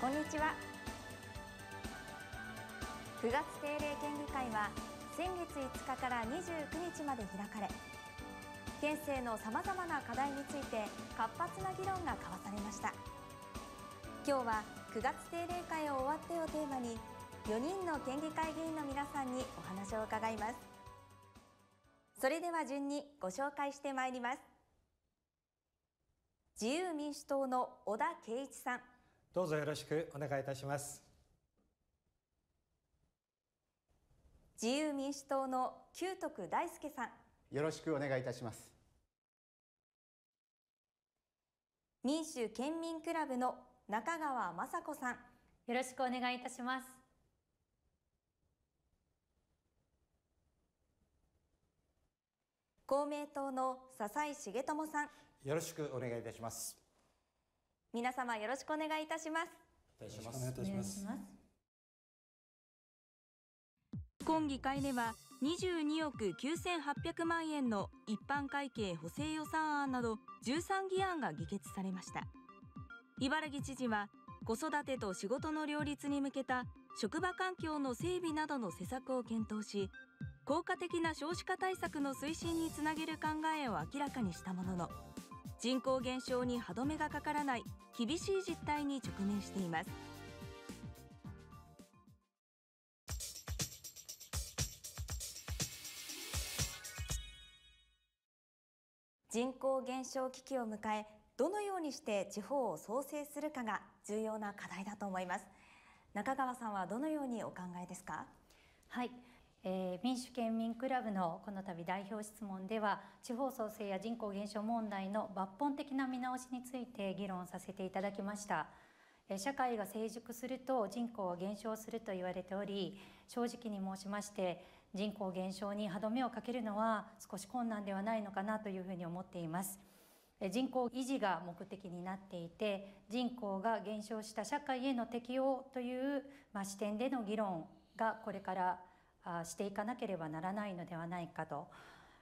こんにちは9月定例県議会は先月5日から29日まで開かれ県政のさまざまな課題について活発な議論が交わされました今日は9月定例会を終わってをテーマに4人の県議会議員の皆さんにお話を伺いますそれでは順にご紹介してまいります自由民主党の小田圭一さんどうぞよろしくお願いいたします自由民主党の旧徳大輔さんよろしくお願いいたします民主県民クラブの中川雅子さんよろしくお願いいたします公明党の笹井重友さんよろしくお願いいたします皆様よろしくお願いいたします。しお願いいたします。今議会では22億9800万円の一般会計補正予算案など13議案が議決されました茨城知事は子育てと仕事の両立に向けた職場環境の整備などの施策を検討し効果的な少子化対策の推進につなげる考えを明らかにしたものの人口減少に歯止めがかからない厳しい実態に直面しています人口減少危機を迎えどのようにして地方を創生するかが重要な課題だと思います中川さんはどのようにお考えですかはいえー、民主県民クラブのこの度代表質問では地方創生や人口減少問題の抜本的な見直しについて議論させていただきました。社会が成熟すると人口は減少すると言われており正直に申しまして人口減少に歯止めをかけるのは少し困難ではないのかなというふうに思っています人口維持が目的になっていて人口が減少した社会への適応という、まあ、視点での議論がこれからしていかなければならないのではないかと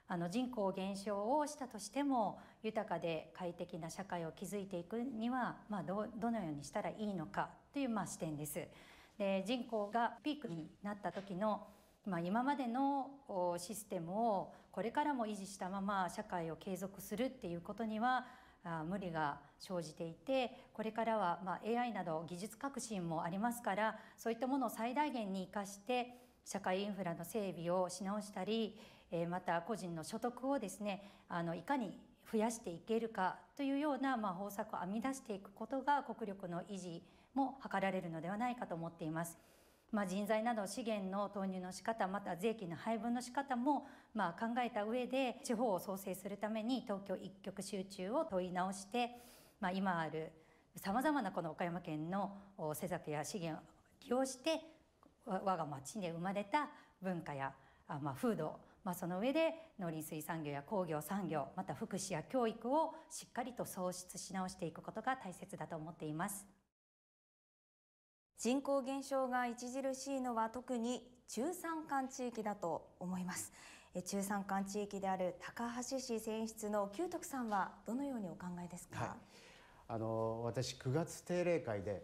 あの人口減少をしたとしても豊かで快適な社会を築いていくには、まあ、どどのようにしたらいいのかという、まあ、視点です。で人口がピークになった時のまあ、今までのシステムをこれからも維持したまま社会を継続するっていうことには無理が生じていてこれからはま AI など技術革新もありますからそういったものを最大限に生かして社会インフラの整備をし直したり、えまた個人の所得をですねあのいかに増やしていけるかというような、ま方策を編み出していくことが国力の維持も図られるのではないかと思っています。まあ、人材など資源の投入の仕方また税金の配分の仕方もまあ考えた上で地方を創生するために東京一極集中を問い直して、まあ、今あるさまざまなこの岡山県の施策や資源を起用して我が町で生まれた文化やあ、まあ、風土、まあ、その上で農林水産業や工業産業また福祉や教育をしっかりと創出し直していくことが大切だと思っています人口減少が著しいのは特に中山間地域だと思います中山間地域である高橋市選出の九徳さんはどのようにお考えですか、はい、あの私9月定例会で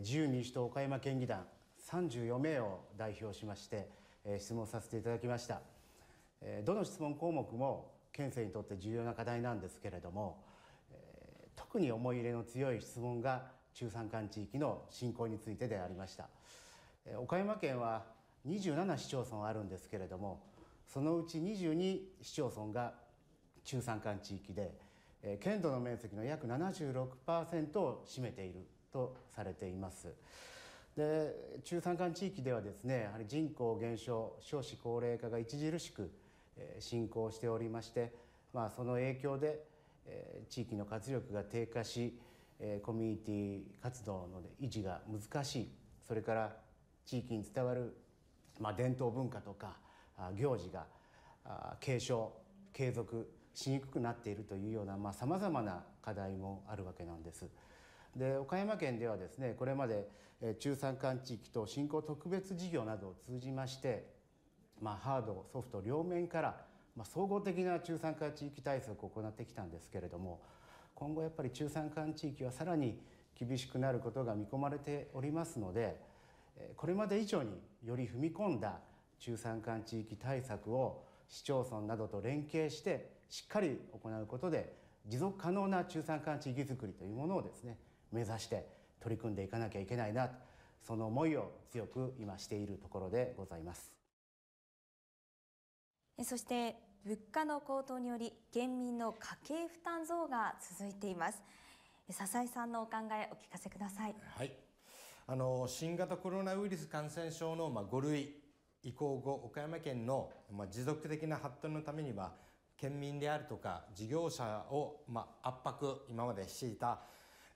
自由民主党岡山県議団34名を代表しまして、質問させていただきました、どの質問項目も県政にとって重要な課題なんですけれども、特に思い入れの強い質問が中山間地域の振興についてでありました、岡山県は27市町村あるんですけれどもそのうち22市町村が中山間地域で、県土の面積の約76%を占めているとされています。で中山間地域ではですねやはり人口減少少子高齢化が著しく進行しておりまして、まあ、その影響で地域の活力が低下しコミュニティ活動の維持が難しいそれから地域に伝わる、ま伝統文化とか行事が継承継続しにくくなっているというようなさまざ、まな課題もあるわけなんです。で岡山県ではですねこれまで中山間地域と振興特別事業などを通じまして、まあ、ハードソフト両面から、ま総合的な中山間地域対策を行ってきたんですけれども今後やっぱり中山間地域はさらに厳しくなることが見込まれておりますのでこれまで以上により踏み込んだ中山間地域対策を市町村などと連携してしっかり行うことで持続可能な中山間地域づくりというものをですね目指して取り組んでいかなきゃいけないなとその思いを強く今しているところでございますそして物価の高騰により県民の家計負担増が続いています笹井さんのお考えお聞かせくださいはいあの新型コロナウイルス感染症のまあ5類移行後岡山県のまあ持続的な発展のためには県民であるとか事業者をまあ圧迫今までしていた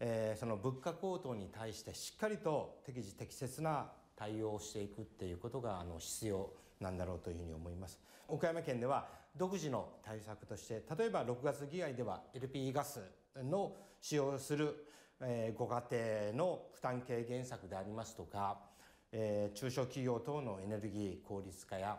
えー、その物価高騰に対してしっかりと適時適切な対応をしていくっていうことがあの必要なんだろうというふうに思います岡山県では独自の対策として例えば6月議会では l p ガスの使用する、えー、ご家庭の負担軽減策でありますとか、えー、中小企業等のエネルギー効率化や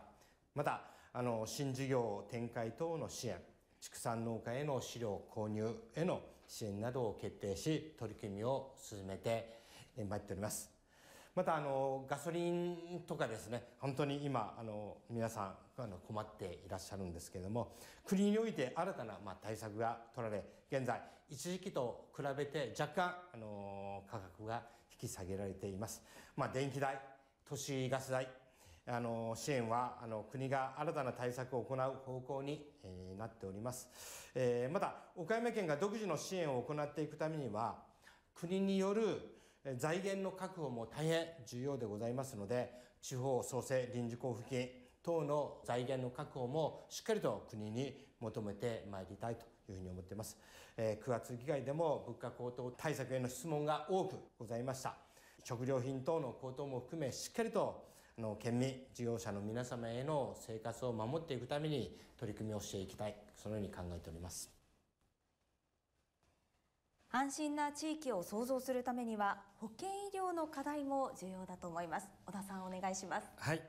またあの新事業展開等の支援畜産農家への飼料購入への支援などを決定し、取り組みを進めてまいっております。またあのガソリンとかですね本当に今あの皆さんあの困っていらっしゃるんですけれども国において新たなまあ対策が取られ現在一時期と比べて若干あの価格が引き下げられています。まあ電気代都市ガス代あの支援はあの国が新たな対策を行う方向に、えー、なっております、えー、また岡山県が独自の支援を行っていくためには国による財源の確保も大変重要でございますので地方創生臨時交付金等の財源の確保もしっかりと国に求めてまいりたいというふうに思っています、えー、9月議会でも物価高騰対策への質問が多くございました食料品等の高騰も含めしっかりとの県民事業者の皆様への生活を守っていくために取り組みをしていきたいそのように考えております安心な地域を創造するためには保健医療の課題も重要だと思います小田さんお願いしますはい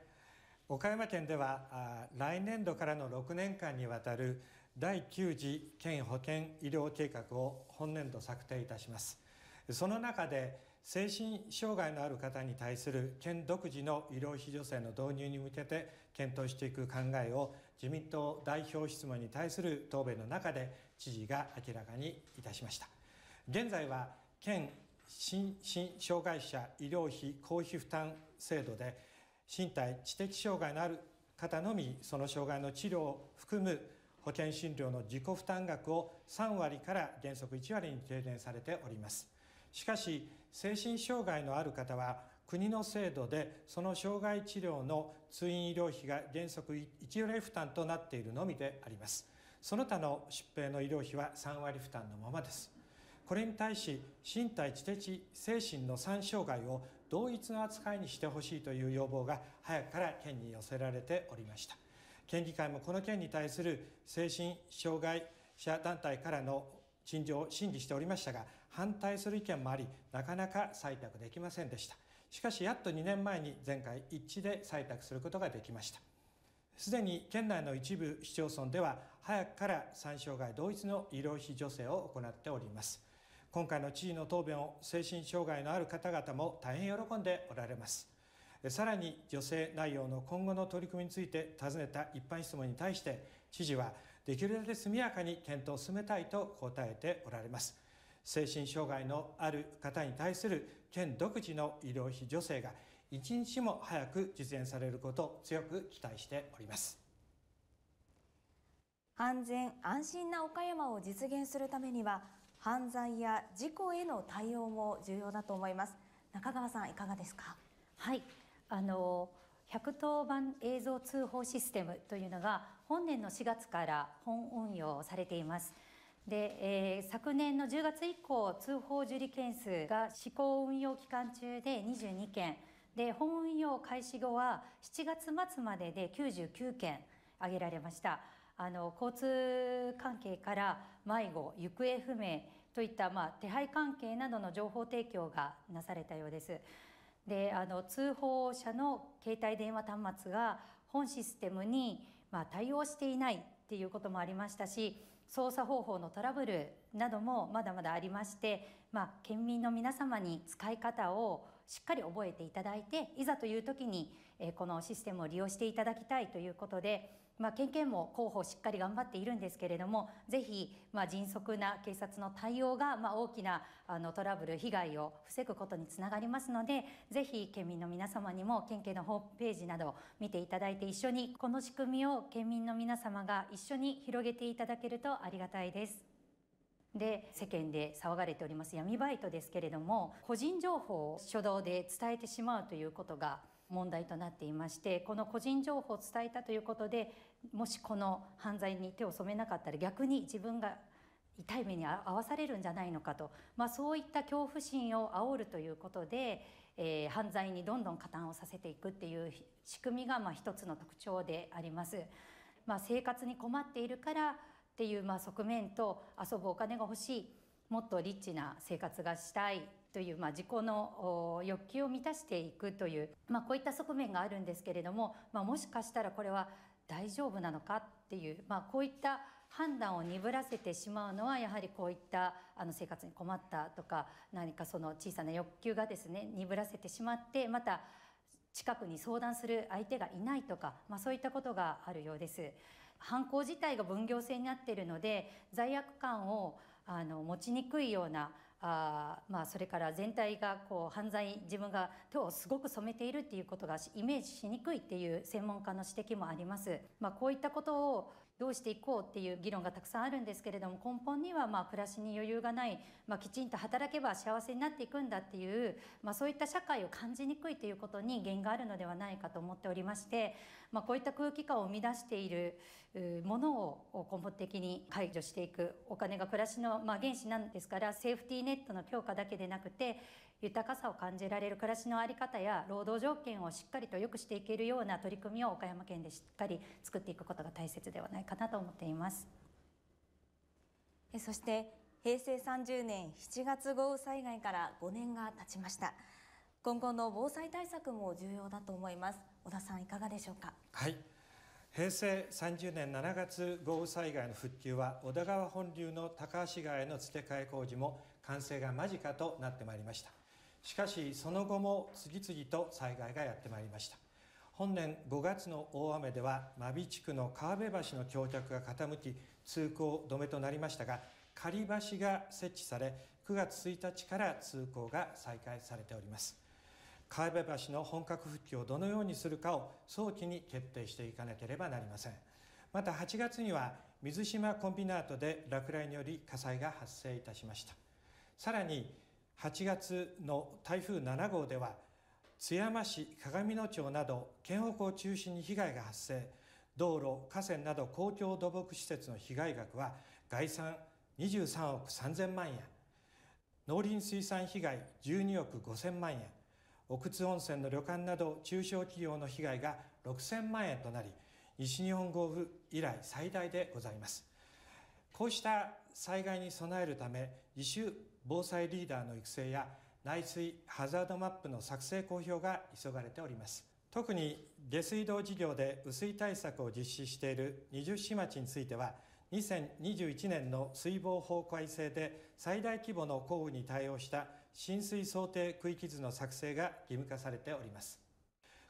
岡山県では来年度からの6年間にわたる第9次県保健医療計画を本年度策定いたしますその中で精神障害のある方に対する県独自の医療費助成の導入に向けて検討していく考えを自民党代表質問に対する答弁の中で知事が明らかにいたしました現在は県心身障害者医療費公費負担制度で身体知的障害のある方のみその障害の治療を含む保険診療の自己負担額を3割から原則1割に軽減されておりますしかし精神障害のある方は国の制度でその障害治療の通院医療費が原則1例負担となっているのみでありますその他の疾病の医療費は3割負担のままですこれに対し身体知的精神の3障害を同一の扱いにしてほしいという要望が早くから県に寄せられておりました県議会もこの件に対する精神障害者団体からの陳情を審議しておりましたが、反対する意見もあり、なかなか採択できませんでした。しかし、やっと2年前に前回一致で採択することができました。すでに県内の一部市町村では、早くから3障害同一の医療費助成を行っております。今回の知事の答弁を精神障害のある方々も大変喜んでおられます。さらに助成内容の今後の取り組みについて尋ねた一般質問に対して、知事はできるだけ速やかに検討を進めたいと答えておられます。精神障害のある方に対する県独自の医療費助成が一日も早く実現されることを強く期待しております。安全安心な岡山を実現するためには犯罪や事故への対応も重要だと思います中川さんいかがですかはいあの110番映像通報システムというのが本年の4月から本運用されています。で、えー、昨年の10月以降通報受理件数が施行運用期間中で22件で本運用開始後は7月末までで99件挙げられました。あの交通関係から迷子行方不明といった、まあ、手配関係などの情報提供がなされたようです。であの通報者の携帯電話端末が本システムに、まあ、対応していないっていうこともありましたし操作方法のトラブルなどもまだまだありまして、まあ、県民の皆様に使い方をしっかり覚えていただいていざという時にこのシステムを利用していただきたいということでまあ、県警も広報しっかり頑張っているんですけれどもぜひ、まあ、迅速な警察の対応が、まあ、大きなあのトラブル被害を防ぐことにつながりますのでぜひ県民の皆様にも県警のホームページなどを見ていただいて一緒にこの仕組みを県民の皆様が一緒に広げていただけるとありがたいです。で世間で騒がれております闇バイトですけれども個人情報を初動で伝えてしまうということが問題となっていましてこの個人情報を伝えたということでもしこの犯罪に手を染めなかったら逆に自分が痛い目に遭わされるんじゃないのかと、まあ、そういった恐怖心を煽るということで、えー、犯罪にどんどん加担をさせていくっていう仕組みがまあ一つの特徴であります。まあ、生活に困っているからっていうまあ側面と遊ぶお金が欲しいもっとリッチな生活がしたいという、まあ、自己の欲求を満たしていくという、まあ、こういった側面があるんですけれども、まあ、もしかしたらこれは大丈夫なのかっていう、まあ、こういった判断を鈍らせてしまうのはやはりこういったあの生活に困ったとか何かその小さな欲求がですね鈍らせてしまってまた近くに相談する相手がいないとか、まあ、そういったことがあるようです。犯行自体が分業制になっているので罪悪感をあの持ちにくいようなあ、まあ、それから全体がこう犯罪自分が手をすごく染めているっていうことがイメージしにくいっていう専門家の指摘もあります。まあ、こういったことをどうしていこうっていう議論がたくさんあるんですけれども根本にはまあ暮らしに余裕がない、まあ、きちんと働けば幸せになっていくんだっていう、まあ、そういった社会を感じにくいということに原因があるのではないかと思っておりまして、まあ、こういった空気感を生み出しているものを根本的に解除していくお金が暮らしの、まあ、原資なんですからセーフティーネットの強化だけでなくて豊かさを感じられる暮らしの在り方や労働条件をしっかりと良くしていけるような取り組みを岡山県でしっかり作っていくことが大切ではないかなと思っています。そして平成30年7月豪雨災害から5年が経ちました。今後の防災対策も重要だと思います。小田さんいかがでしょうか。はい。平成30年7月豪雨災害の復旧は小田川本流の高橋川への付け替え工事も完成が間近となってまいりましたしかしその後も次々と災害がやってまいりました本年5月の大雨では真備地区の川辺橋の橋脚が傾き通行止めとなりましたが仮橋が設置され9月1日から通行が再開されております川辺橋の本格復帰をどのようにするかを早期に決定していかなければなりませんまた8月には水島コンビナートで落雷により火災が発生いたしましたさらに8月の台風7号では津山市鏡野町など県北を中心に被害が発生道路河川など公共土木施設の被害額は概算23億3000万円農林水産被害12億5000万円奥津温泉の旅館など中小企業の被害が6000万円となり西日本豪雨以来最大でございますこうした災害に備えるため自主防災リーダーの育成や内水ハザードマップの作成公表が急がれております特に下水道事業で雨水対策を実施している20市町については2021年の水防法改正で最大規模の降雨に対応した浸水想定区域図の作成が義務化されております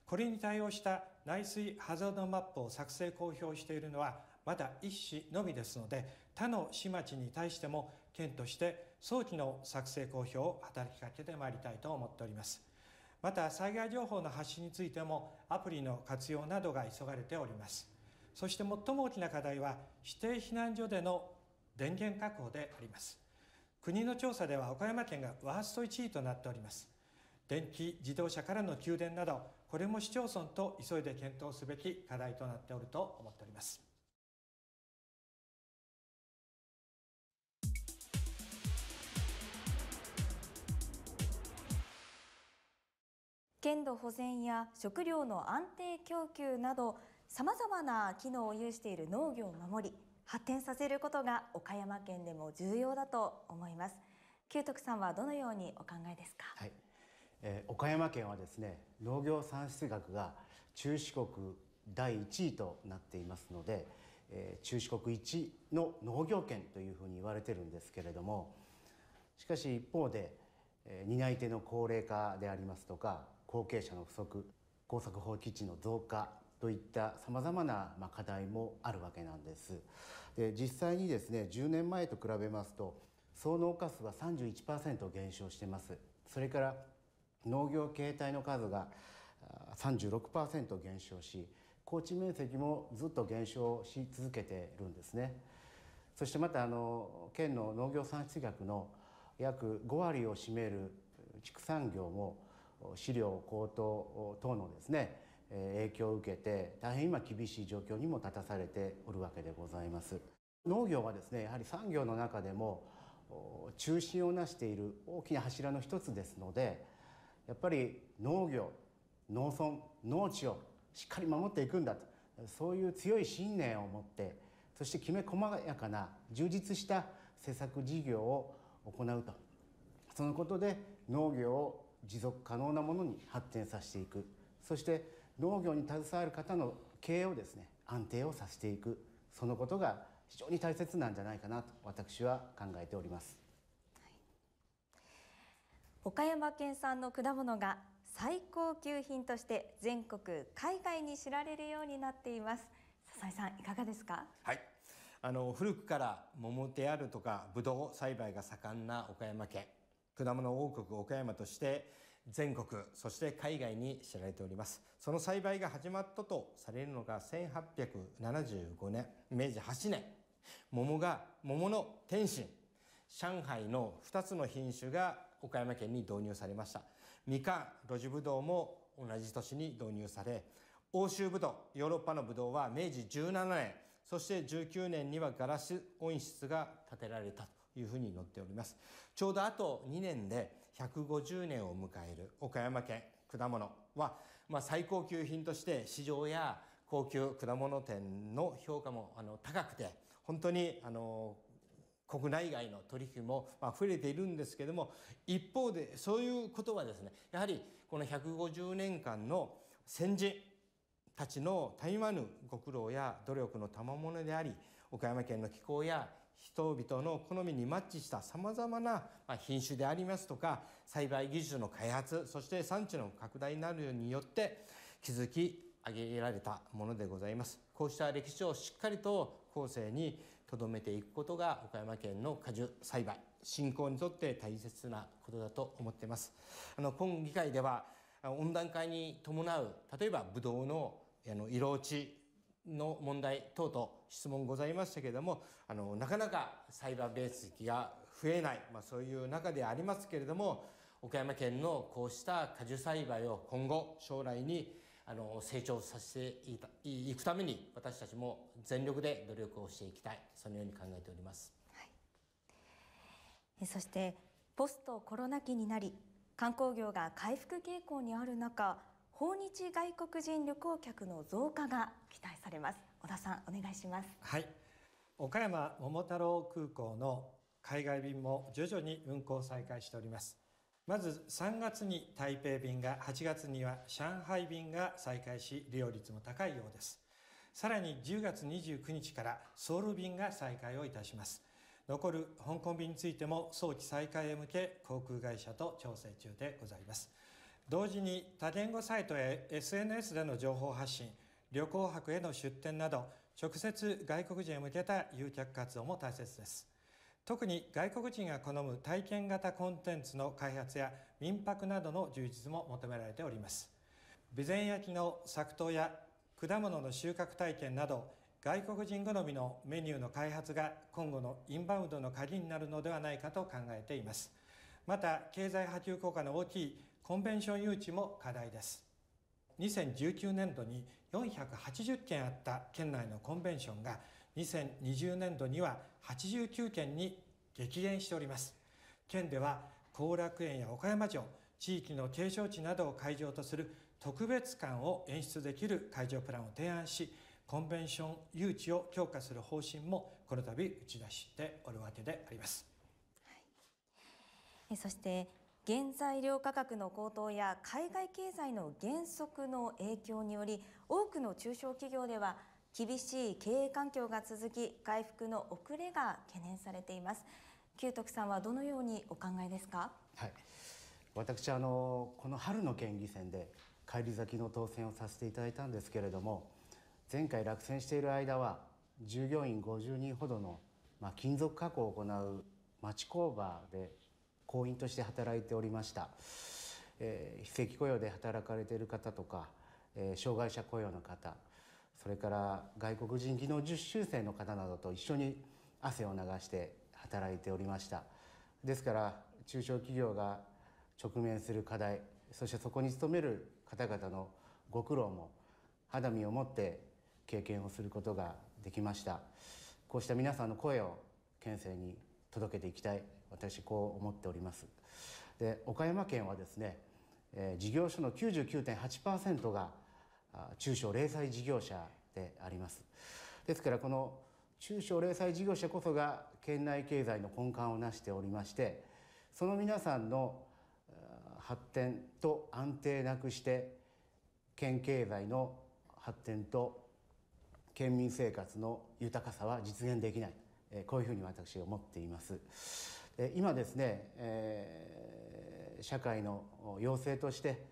これに対応した内水ハザードマップを作成公表しているのはまだ1市のみですので他の市町に対しても県として早期の作成公表を働きかけてまいりたいと思っておりますまた災害情報の発信についてもアプリの活用などが急がれておりますそして最も大きな課題は指定避難所での電源確保であります国の調査では岡山県がワースト1位となっております電気自動車からの給電などこれも市町村と急いで検討すべき課題となっておると思っております県土保全や食料の安定供給などさまざまな機能を有している農業を守り発展させることが岡山県でも重要だと思います九徳さんはどのようにお考えですか、はい、えー、岡山県はですね農業産出額が中四国第1位となっていますので、えー、中四国一の農業県というふうに言われてるんですけれどもしかし一方で、えー、担い手の高齢化でありますとか後継者の不足耕作放棄地の増加といったさまざまな課題もあるわけなんです。で実際にですね10年前と比べますと総農家数は31%減少してます。それから農業形態の数が36%減少し高地面積もずっと減少し続けているんですねそしてまたあの県の農業産出額の約5割を占める畜産業も飼料高騰等のですね影響を受けて大変今厳しい状況にも立たされておるわけでございます農業はですねやはり産業の中でも中心をなしている大きな柱の一つですのでやっぱり農業農村農地をしっかり守っていくんだとそういう強い信念を持ってそしてきめ細やかな充実した施策事業を行うとそのことで農業を持続可能なものに発展させていくそして農業に携わる方の経営をですね安定をさせていくそのことが非常に大切なんじゃないかなと私は考えております、はい、岡山県産の果物が最高級品として全国海外に知られるようになっています笹井さんいかがですかはいあの古くから桃であるとかぶどう栽培が盛んな岡山県果物王国岡山として全国そして海外に知られておりますその栽培が始まったとされるのが1875年明治8年桃が桃の天津上海の2つの品種が岡山県に導入されましたみかん露地ぶどうも同じ年に導入され欧州ぶどうヨーロッパのぶどうは明治17年そして19年にはガラス温室が建てられたというふうに載っておりますちょうどあと2年で150年を迎える岡山県果物は、まあ、最高級品として市場や高級果物店の評価もあの高くて本当にあの国内外の取引も増えているんですけども一方でそういうことはですねやはりこの150年間の先人たちのたゆまぬご苦労や努力の賜物であり岡山県の気候や人々の好みにマッチしたさまざまな品種でありますとか栽培技術の開発そして産地の拡大なるによって築き上げられたものでございますこうした歴史をしっかりと後世に留めていくことが岡山県の果樹栽培振興にとって大切なことだと思っていますあの今議会では温暖化に伴う例えばブドウのあの色落ちの問題等々質問ございましたけれどもあのなかなかーベ面積が増えない、まあ、そういう中でありますけれども岡山県のこうした果樹栽培を今後将来にあの成長させていくために私たちも全力で努力をしていきたいそのように考えております、はい、そしてポストコロナ期になり観光業が回復傾向にある中訪日外国人旅行客の増加が期待されます小田さんお願いしますはい岡山桃太郎空港の海外便も徐々に運航再開しておりますまず3月に台北便が8月には上海便が再開し利用率も高いようですさらに10月29日からソウル便が再開をいたします残る香港便についても早期再開へ向け航空会社と調整中でございます同時に多言語サイトへ SNS での情報発信旅行泊への出店など直接外国人へ向けた誘客活動も大切です特に外国人が好む体験型コンテンツの開発や民泊などの充実も求められております備前焼の作刀や果物の収穫体験など外国人好みのメニューの開発が今後のインバウンドの鍵になるのではないかと考えていますまた経済波及効果の大きいコンベンション誘致も課題です2019年度に480件あった県内のコンベンションが2020年度には89件に激減しております県では後楽園や岡山城地域の景勝地などを会場とする特別感を演出できる会場プランを提案しコンベンション誘致を強化する方針もこの度打ち出しておるわけであります、はい、そして原材料価格の高騰や海外経済の減速の影響により多くの中小企業では厳しい経営環境が続き回復の遅れが懸念されています九徳さんはどのようにお考えですかはい私あのこの春の県議選で返り咲きの当選をさせていただいたんですけれども前回落選している間は従業員50人ほどの、まあ、金属加工を行う町工場で行員として働いておりました、えー、非正規雇用で働かれている方とか、えー、障害者雇用の方それから外国人技能実習生の方などと一緒に汗を流して働いておりましたですから中小企業が直面する課題そしてそこに勤める方々のご苦労も肌身を持って経験をすることができましたこうした皆さんの声を県政に届けていきたい私こう思っておりますで岡山県はですね、えー、事業所の99.8%が中小零細事業者でありますですからこの中小零細事業者こそが県内経済の根幹を成しておりましてその皆さんの発展と安定なくして県経済の発展と県民生活の豊かさは実現できないこういうふうに私思っています。今ですね、えー、社会の要請として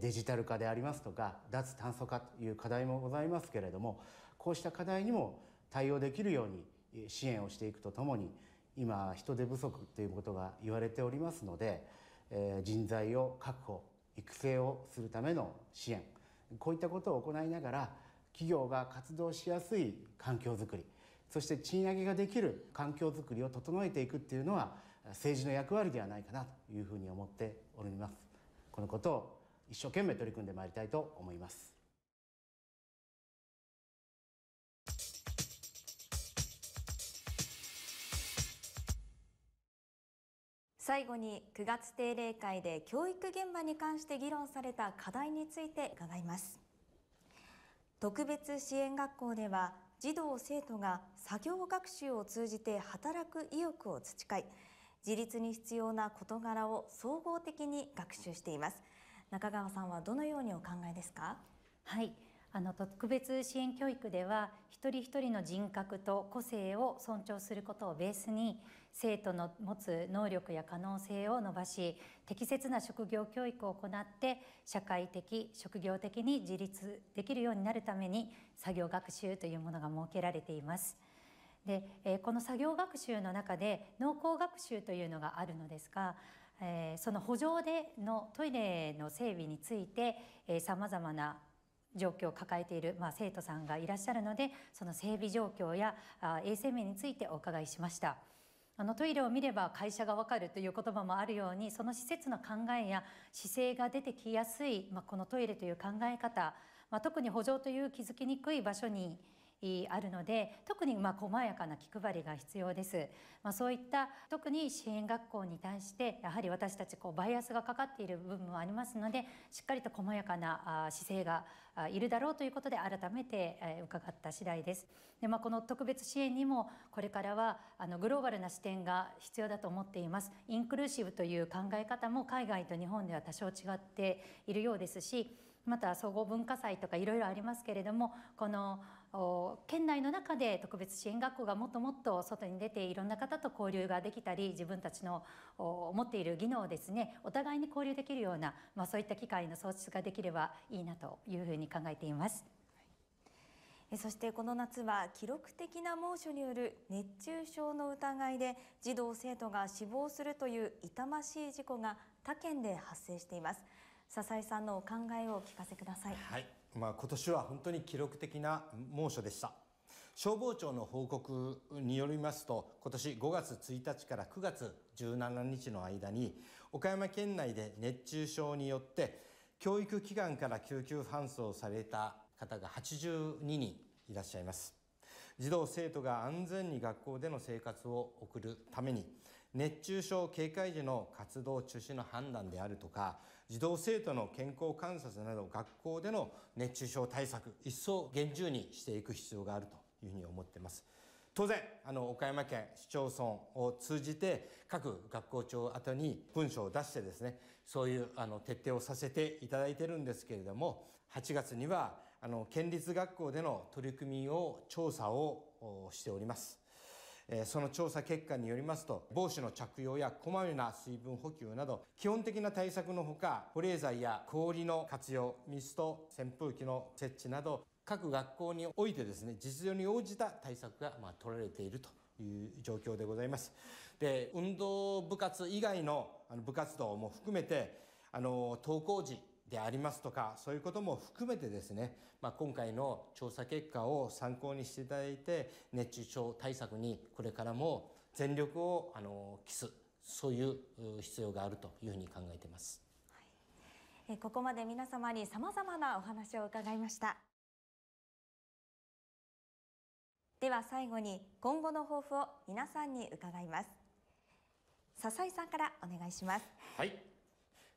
デジタル化でありますとか脱炭素化という課題もございますけれどもこうした課題にも対応できるように支援をしていくとともに今人手不足ということが言われておりますので、えー、人材を確保育成をするための支援こういったことを行いながら企業が活動しやすい環境づくりそして賃上げができる環境づくりを整えていくっていうのは政治の役割ではないかなというふうに思っておりますこのことを一生懸命取り組んでまいりたいと思います最後に9月定例会で教育現場に関して議論された課題について伺います特別支援学校では児童生徒が作業学習を通じて働く意欲を培い自立に必要な事柄を総合的に学習しています中川さんはどのようにお考えですかはいあの特別支援教育では一人一人の人格と個性を尊重することをベースに生徒の持つ能力や可能性を伸ばし適切な職業教育を行って社会的職業的に自立できるようになるために作業学習というものが設けられています。でこの作業学習の中で農耕学習というのがあるのですがその補助でのトイレの整備についてさまざまな状況を抱えている、まあ、生徒さんがいらっしゃるのでその整備状況やあ衛生面についてお伺いしました。あのトイレを見れば会社がわかるという言葉もあるようにその施設の考えや姿勢が出てきやすい、まあ、このトイレという考え方、まあ、特に補助という気づきにくい場所にあるので特にまあ細やかな気配りが必要です、まあ、そういった特に支援学校に対してやはり私たちこうバイアスがかかっている部分もありますのでしっかりと細やかな姿勢がいるだろうということで改めて伺った次第です。でまあ、この特別支援にもこれからはあのグローバルな視点が必要だと思っています。インクルーシブという考え方も海外と日本では多少違っているようですしまた総合文化祭とかいろいろありますけれどもこの県内の中で特別支援学校がもっともっと外に出ていろんな方と交流ができたり自分たちの持っている技能をですねお互いに交流できるような、まあ、そういった機会の創出ができればいいなというふうに考えています。そしてこの夏は記録的な猛暑による熱中症の疑いで児童生徒が死亡するという痛ましい事故が他県で発生しています。笹井さんのお考えをお聞かせください。はいまあ、今年は本当に記録的な猛暑でした。消防庁の報告によりますと、今年5月1日から9月17日の間に、岡山県内で熱中症によって、教育機関から救急搬送された方が82人いらっしゃいます。児童生徒が安全に学校での生活を送るために熱中症警戒時の活動中止の判断であるとか児童生徒の健康観察など学校での熱中症対策一層厳重にしていく必要があるというふうに思っています。当然、あの、岡山県市町村を通じて、各学校長宛に文書を出してですね、そういう、あの、徹底をさせていただいてるんですけれども、8月には、あの、県立学校での取り組みを、調査をしております。えその調査結果によりますと防止の着用やこまめな水分補給など基本的な対策のほか保冷剤や氷の活用水と扇風機の設置など各学校においてですね実情に応じた対策がま取られているという状況でございます。で運動部活以外の部活動も含めてあの登校時でありますとか、そういうことも含めてですね、まあ、今回の調査結果を参考にしていただいて、熱中症対策にこれからも全力を、あの、期す、そういう必要があるというふうに考えています。はい、ここまで皆様に様々なお話を伺いました。では最後に今後の抱負を皆さんに伺います。笹井さんからお願いします。はい。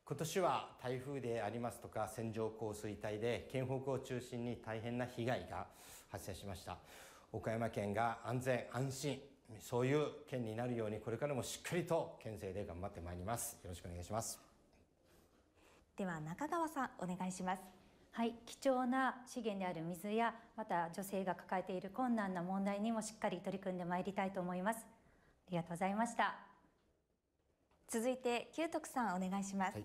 今年は台風でありますとか線状降水帯で県北を中心に大変な被害が発生しました岡山県が安全安心そういう県になるようにこれからもしっかりと県政で頑張ってまいりますよろしくお願いしますでは中川さんお願いしますはい貴重な資源である水やまた女性が抱えている困難な問題にもしっかり取り組んでまいりたいと思いますありがとうございました続いて九徳さんお願いします、はい、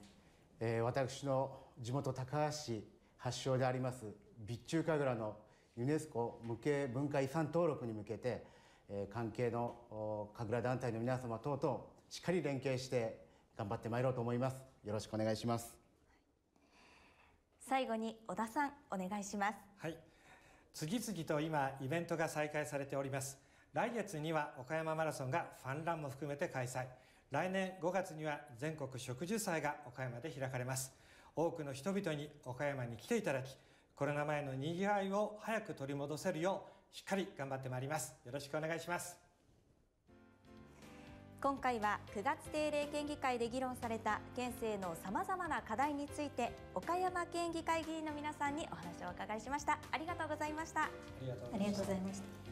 えー、私の地元高橋市発祥であります備中神楽のユネスコ無形文化遺産登録に向けて、えー、関係の神楽団体の皆様等々しっかり連携して頑張ってまいろうと思いますよろしくお願いします最後に小田さんお願いしますはい次々と今イベントが再開されております来月には岡山マラソンがファンランも含めて開催来年5月には全国植樹祭が岡山で開かれます。多くの人々に岡山に来ていただき、コロナ前の賑わいを早く取り戻せるよう、しっかり頑張ってまいります。よろしくお願いします。今回は9月定例県議会で議論された県政の様々な課題について岡山県議会議員の皆さんにお話をお伺いしましたありがとうございましたありがとうございました